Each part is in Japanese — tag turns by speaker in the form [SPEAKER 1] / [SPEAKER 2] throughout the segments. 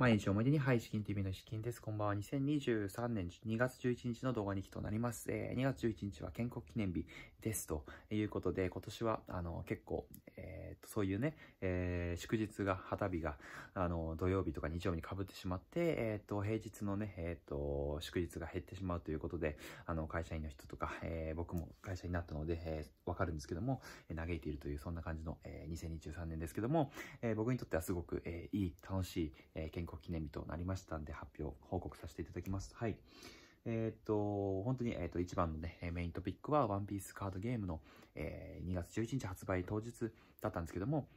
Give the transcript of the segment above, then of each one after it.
[SPEAKER 1] 毎日おい出に、はい、資金 TV の資金です。こんばんは。2023年2月11日の動画日記となります。えー、2月11日は建国記念日ですということで、今年は、あの、結構、えー、そういうね、えー、祝日が、旗日が、あの、土曜日とか日曜日に被ってしまって、えっ、と、平日のね、えっ、と、祝日が減ってしまうということで、あの、会社員の人とか、えー、僕も会社になったので、えー、わかるんですけども、嘆いているという、そんな感じの、えー、2023年ですけども、えー、僕にとってはすごく、えー、いい、楽しい、えー、健行記念日となりましたんで、発表、報告させていただきます。はい。えっ、と、本当に、えっ、と、一番のね、メイントピックは、ワンピースカードゲームの、えー、2月11日発売当日だったんですけども、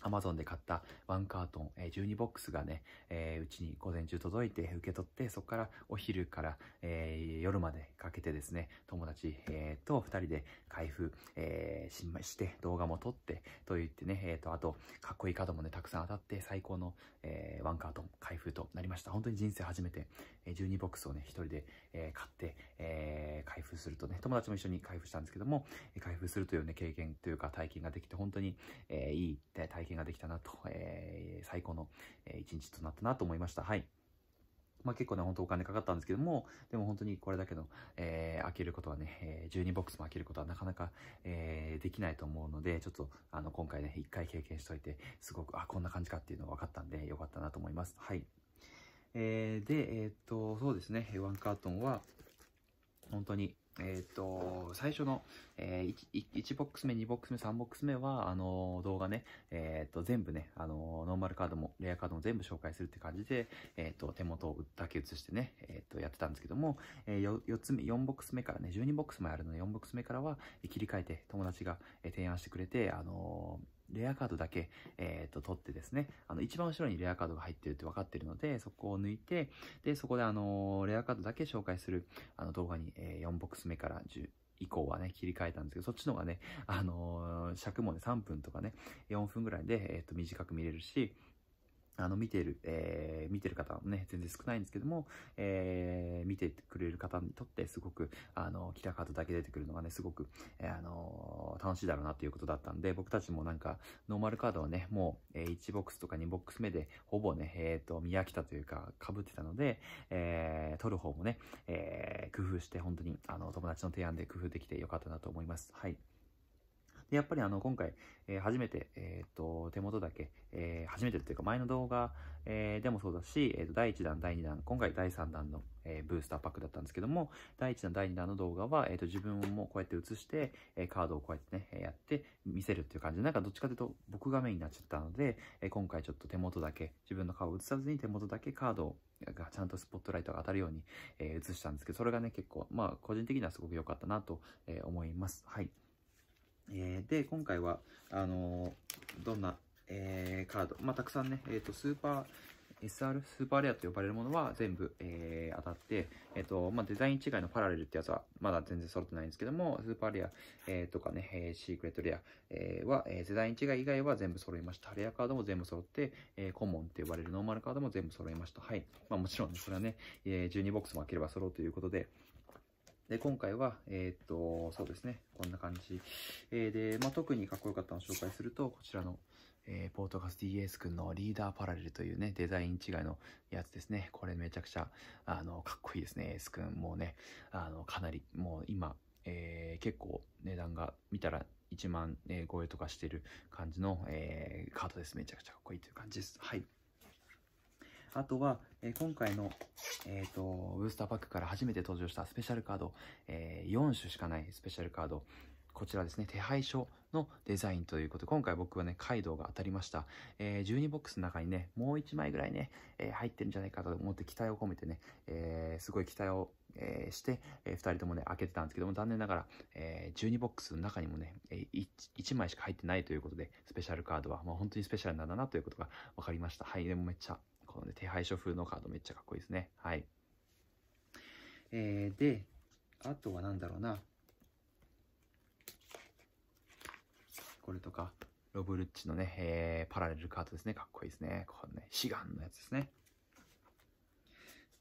[SPEAKER 1] アマゾンで買ったワンカートン、えー、12ボックスがね、えー、うちに午前中届いて受け取って、そこからお昼から、えー、夜までかけてですね、友達、えー、と2人で開封、えー、しして、動画も撮って、と言ってね、えーと、あと、かっこいいカードもね、たくさん当たって、最高の、えー、ワンカートン開封となりました。本当に人生初めて、えー、12ボックスをね、1人で、えー、買って、えー、開封するとね、友達も一緒に開封したんですけども、開封するというね、経験というか体験ができて、本当に、えー、いい体験体験ができたなと、えー、最高の一日となったなと思いました。はい。まあ、結構ね、本当お金かかったんですけども、でも本当にこれだけの、えー、開けることはね、えー、12ボックスも開けることはなかなか、えー、できないと思うので、ちょっと、あの、今回ね、一回経験しといて、すごく、あ、こんな感じかっていうのが分かったんで、よかったなと思います。はい。えー、で、えー、っと、そうですね、ワンカートンは、本当に、えっ、ー、と、最初の、えー、1, ボックス目、2ボックス目、3ボックス目は、あの動画ね、えっ、ー、と、全部ね、あのノーマルカードも、レアカードも全部紹介するって感じで、えっ、ー、と、手元だけ写してね、えっ、と、やってたんですけども、えー、4, つ目、4ボックス目からね、12ボックスもあるので、4ボックス目からは、切り替えて、友達が提案してくれて、あのーレアカードだけ、えっ、ー、と、取ってですね、あの、一番後ろにレアカードが入ってるって分かってるので、そこを抜いて、で、そこであの、レアカードだけ紹介する、あの、動画に、えー、4ボックス目から10、以降はね、切り替えたんですけど、そっちの方がね、あのー、尺もね、3分とかね、4分ぐらいで、えっ、と、短く見れるし、あの、見てる、えー、見てる方もね、全然少ないんですけども、えー、見てくれる方にとってすごく、あの、キラカードだけ出てくるのがね、すごく、えー、あのー、楽しいだろうなということだったんで、僕たちもなんか、ノーマルカードはね、もう、えー、1ボックスとか2ボックス目で、ほぼね、えっ、ー、と、見飽きたというか、被ってたので、えー、取る方もね、えー、工夫して、本当に、あの、友達の提案で工夫できてよかったなと思います。はい。で、やっぱりあの、今回、えー、初めて、えー、っと、手元だけ、えー、初めてっていうか前の動画、えでもそうだし、えー、と第1弾、第2弾、今回第3弾の、えブースターパックだったんですけども、第1弾、第2弾の動画は、えー、と自分もこうやって映して、えカードをこうやってね、やって見せるっていう感じで、なんかどっちかというと僕がメインになっちゃったので、え今回ちょっと手元だけ、自分の顔を映さずに手元だけカードをがちゃんとスポットライトが当たるように、えー、映したんですけど、それがね、結構、まあ、個人的にはすごく良かったなと、えー、思います。はい。えー、で、今回は、あのー、どんな、えー、カード、まあ、たくさんね、えっ、と、スーパー、SR スーパーレアと呼ばれるものは全部、え当たって、えっ、と、まあ、デザイン違いのパラレルってやつはまだ全然揃ってないんですけども、スーパーレア、えとかね、えシークレットレア、えは、えデザイン違い以外は全部揃いました。レアカードも全部揃って、えコモンって呼ばれるノーマルカードも全部揃いました。はい。まあ、もちろん、ね、それはね、え12ボックスも開ければ揃うということで、で、今回は、えっ、と、そうですね、こんな感じ。えー、で、まあ、特にかっこよかったのを紹介すると、こちらの、えー、ポートガス DS くんのリーダーパラレルというね、デザイン違いのやつですね。これめちゃくちゃ、あの、かっこいいですね。S ん。もうね、あの、かなり、もう今、えー、結構値段が見たら1万超えとかしてる感じの、えー、カードです。めちゃくちゃかっこいいという感じです。はい。あとは、えー、今回の、えーと、ブースターパックから初めて登場したスペシャルカード、えー、4種しかないスペシャルカードこちらですね、手配書のデザインということで、今回僕はね、カイドウが当たりました。えー、12ボックスの中にね、もう1枚ぐらいね、えー、入ってるんじゃないかと思って期待を込めてね、えー、すごい期待を、えして、え2人ともね、開けてたんですけども、残念ながら、え12ボックスの中にもね、え 1, 1, 枚しか入ってないということで、スペシャルカードは、まあ、本当にスペシャルなんだなということが分かりました。はい、でもめっちゃこの手配書風のカードめっちゃかっこいいですね。はい。えー、で、あとは何だろうな。これとか、ロブルッチのね、えー、パラレルカードですね。かっこいいですね。このね、志願のやつですね。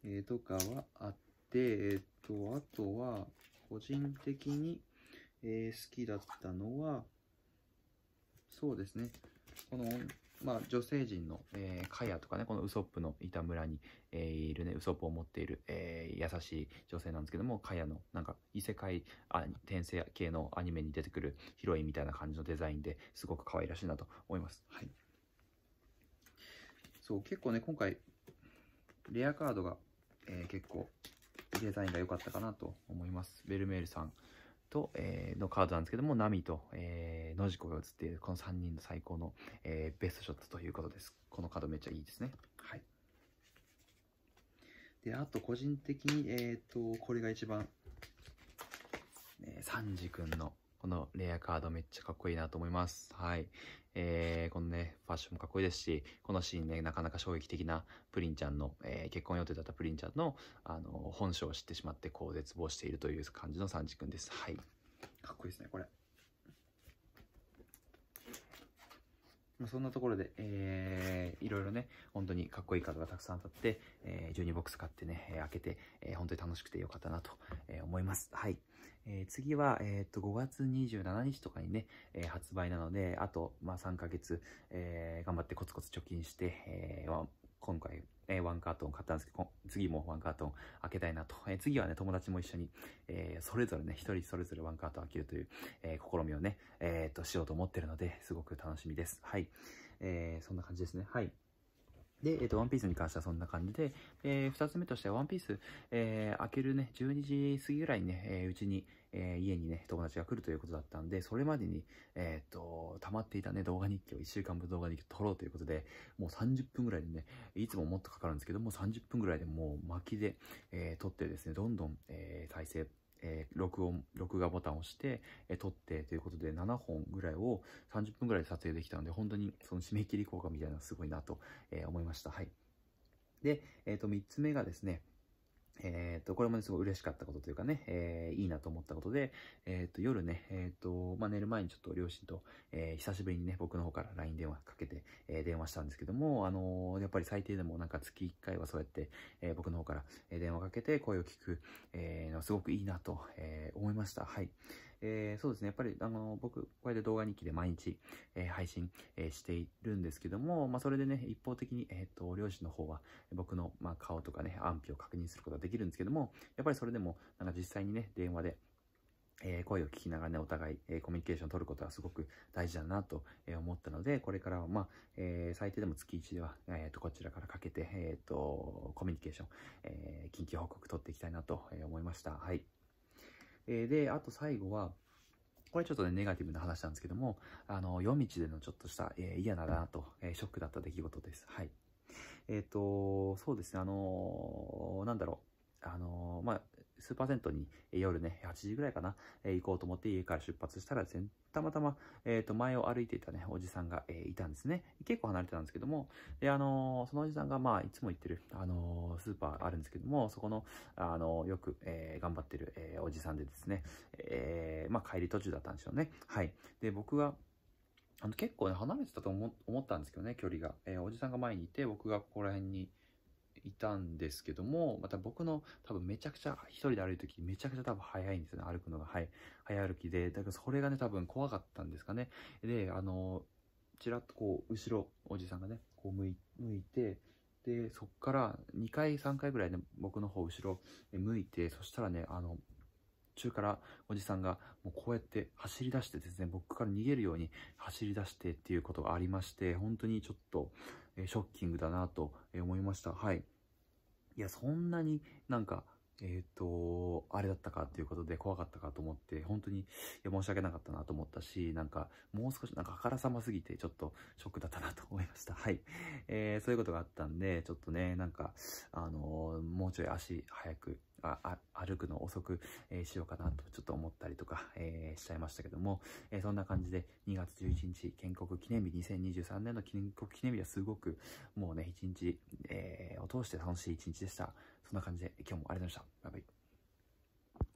[SPEAKER 1] えー、とかはあって、えっ、ー、と、あとは、個人的に、えー、好きだったのは、そうですね。このまあ、女性陣の、えー、カヤとかね、このウソップのいた村に、えー、いるね、ウソップを持っている、えー、優しい女性なんですけども、カヤのなんか異世界あ転生系のアニメに出てくるヒロインみたいな感じのデザインですごく可愛らしいなと思います。はい。そう、結構ね、今回、レアカードが、えー、結構デザインが良かったかなと思います。ベルメールさんと、えー、のカードなんですけども、ナミと、えーノジコが映っているこの3人の最高の、えー、ベストショットということです。このカードめっちゃいいですね。はい。で、あと個人的に、えっ、ー、と、これが一番、えー、サンジ君のこのレアカードめっちゃかっこいいなと思います。はい。えー、このね、ファッションもかっこいいですし、このシーンね、なかなか衝撃的なプリンちゃんの、えー、結婚予定だったプリンちゃんの、あの、本性を知ってしまって、こう絶望しているという感じのサンジ君です。はい。かっこいいですね、これ。まあ、そんなところで、えー、いろいろね、本当にかっこいい方がたくさん当たって、えー、12ボックス買ってね、え開けて、えー、本当に楽しくてよかったなと、えー、思います。はい。えー、次は、えー、っと、5月27日とかにね、えー、発売なので、あと、まあ、3ヶ月、えー、頑張ってコツコツ貯金して、えー、今回、えー、ワンカートン買ったんですけど、次もワンカートン開けたいなと。えー、次はね、友達も一緒に、えー、それぞれね、一人それぞれワンカートン開けるという、え試みをね、えっと、しようと思ってるので、すごく楽しみです。はい。えそんな感じですね。はい。で、えっ、ー、と、ワンピースに関してはそんな感じで、えー、2つ目としては、ワンピース、えー、開けるね、12時過ぎぐらいにね、えー、うちに、えー、家にね、友達が来るということだったんで、それまでに、えっ、ー、と、溜まっていたね、動画日記を1週間分動画日記撮ろうということで、もう30分ぐらいでね、いつももっとかかるんですけども、30分ぐらいでもう巻きで、えー、撮ってですね、どんどん、えー、体勢、えー、録音、録画ボタンを押して、えー、撮ってということで7本ぐらいを30分ぐらいで撮影できたので、本当にその締め切り効果みたいなのすごいなと、えー、思いました。はい。で、えっ、と、3つ目がですね、えっ、ー、と、これもね、すごい嬉しかったことというかね、えー、いいなと思ったことで、えっ、ー、と、夜ね、えっ、と、まあ、寝る前にちょっと両親と、え久しぶりにね、僕の方から LINE 電話かけて、え電話したんですけども、あのやっぱり最低でもなんか月1回はそうやって、え僕の方から電話かけて声を聞く、えのすごくいいなと、え思いました。はい。えー、そうですね、やっぱり、あの、僕、こうやって動画日記で毎日、えー、配信、えー、しているんですけども、まあ、それでね、一方的に、えっ、と、両親の方は、僕の、まあ、顔とかね、安否を確認することができるんですけども、やっぱりそれでも、なんか実際にね、電話で、え声を聞きながらね、お互い、えコミュニケーションを取ることはすごく大事だなと、え思ったので、これからは、まあ、え最低でも月1では、えー、とこちらからかけて、えっ、と、コミュニケーション、え緊急報告取っていきたいなと思いました。はい。えー、で、あと最後は、これちょっとね、ネガティブな話なんですけども、あの、夜道でのちょっとした、えー、嫌だなと、えー、ショックだった出来事です。はい。えっ、ー、と、そうですね、あのー、なんだろう。あのー、まあ、数パーセントに、え夜ね、8時ぐらいかな、え行こうと思って家から出発したら、たまたま、えっ、ー、と、前を歩いていたね、おじさんが、えー、いたんですね。結構離れてたんですけども、で、あのー、そのおじさんが、まあ、いつも行ってる、あのスーパーあるんですけども、そこの、あのよく、え頑張ってる、えおじさんでですね、えまあ、帰り途中だったんでしょうね。はい。で、僕は、あの、結構ね、離れてたと思ったんですけどね、距離が。えおじさんが前にいて、僕がここら辺に、いたんですけども、また僕の多分めちゃくちゃ一人で歩いた時めちゃくちゃ多分早いんですよね、歩くのが。はい。早歩きで。だからそれがね、多分怖かったんですかね。で、あの、ちらっとこう、後ろ、おじさんがね、こう向い向いて、で、そっから2回、3回ぐらいね、僕の方後ろ向いて、そしたらね、あの、中からおじさんがもうこうやって走り出してですね、僕から逃げるように走り出してっていうことがありまして、本当にちょっと、えショッキングだなと思いました。はい。いや、そんなになんか、えっ、ー、と、あれだったかっていうことで怖かったかと思って、本当にいや申し訳なかったなと思ったし、なんかもう少しなんかあからさますぎてちょっとショックだったなと思いました。はい。えー、そういうことがあったんで、ちょっとね、なんか、あのー、もうちょい足早くあ歩くの遅く、えー、しようかなとちょっと思ったりとか、えー、しちゃいましたけども、えー、そんな感じで2月11日建国記念日2023年の建国記念日はすごくもうね一日、えー、を通して楽しい一日でしたそんな感じで今日もありがとうございましたバイバイ